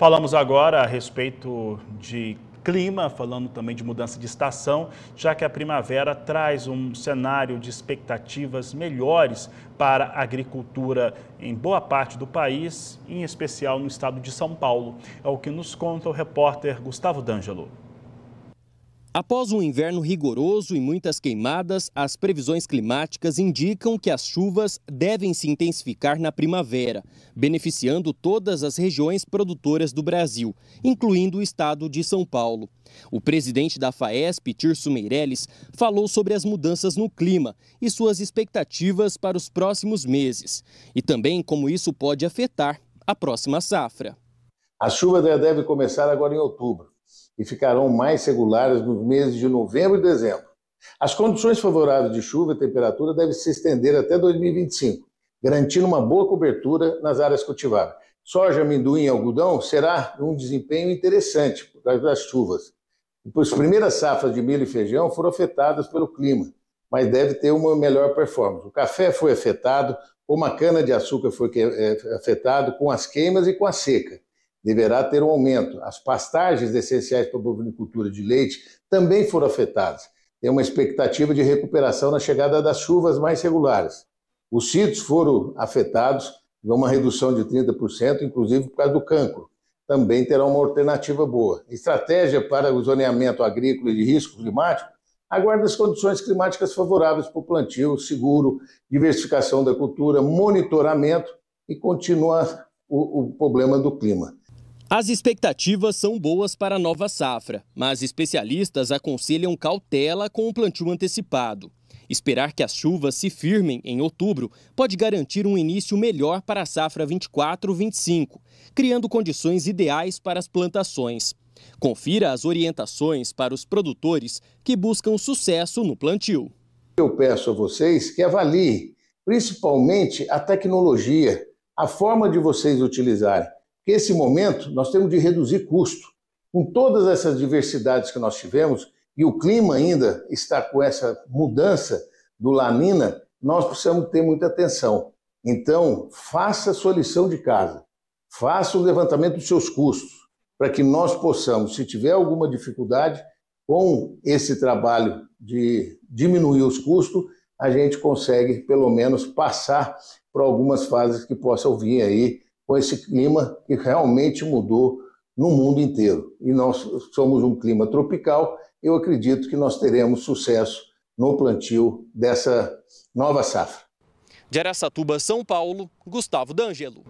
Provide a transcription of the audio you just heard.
Falamos agora a respeito de clima, falando também de mudança de estação, já que a primavera traz um cenário de expectativas melhores para a agricultura em boa parte do país, em especial no estado de São Paulo. É o que nos conta o repórter Gustavo D'Angelo. Após um inverno rigoroso e muitas queimadas, as previsões climáticas indicam que as chuvas devem se intensificar na primavera, beneficiando todas as regiões produtoras do Brasil, incluindo o estado de São Paulo. O presidente da FAESP, Tirso Meirelles, falou sobre as mudanças no clima e suas expectativas para os próximos meses, e também como isso pode afetar a próxima safra. A chuva deve começar agora em outubro e ficarão mais regulares nos meses de novembro e dezembro. As condições favoráveis de chuva e temperatura devem se estender até 2025, garantindo uma boa cobertura nas áreas cultivadas. Soja, amendoim e algodão será um desempenho interessante por causa das chuvas. As primeiras safras de milho e feijão foram afetadas pelo clima, mas deve ter uma melhor performance. O café foi afetado, como a cana-de-açúcar foi eh, afetado com as queimas e com a seca deverá ter um aumento. As pastagens essenciais para a bovinicultura de leite também foram afetadas. Tem uma expectativa de recuperação na chegada das chuvas mais regulares. Os sítios foram afetados, uma redução de 30%, inclusive por causa do cancro. Também terá uma alternativa boa. Estratégia para o zoneamento agrícola e de risco climático aguarda as condições climáticas favoráveis para o plantio, seguro, diversificação da cultura, monitoramento e continua o, o problema do clima. As expectativas são boas para a nova safra, mas especialistas aconselham cautela com o plantio antecipado. Esperar que as chuvas se firmem em outubro pode garantir um início melhor para a safra 24-25, criando condições ideais para as plantações. Confira as orientações para os produtores que buscam sucesso no plantio. Eu peço a vocês que avaliem, principalmente a tecnologia, a forma de vocês utilizarem esse momento nós temos de reduzir custo. Com todas essas diversidades que nós tivemos e o clima ainda está com essa mudança do Lanina, nós precisamos ter muita atenção. Então, faça a sua lição de casa, faça o levantamento dos seus custos, para que nós possamos, se tiver alguma dificuldade, com esse trabalho de diminuir os custos, a gente consegue, pelo menos, passar por algumas fases que possam vir aí com esse clima que realmente mudou no mundo inteiro. E nós somos um clima tropical, eu acredito que nós teremos sucesso no plantio dessa nova safra. De Araçatuba, São Paulo, Gustavo D'Angelo.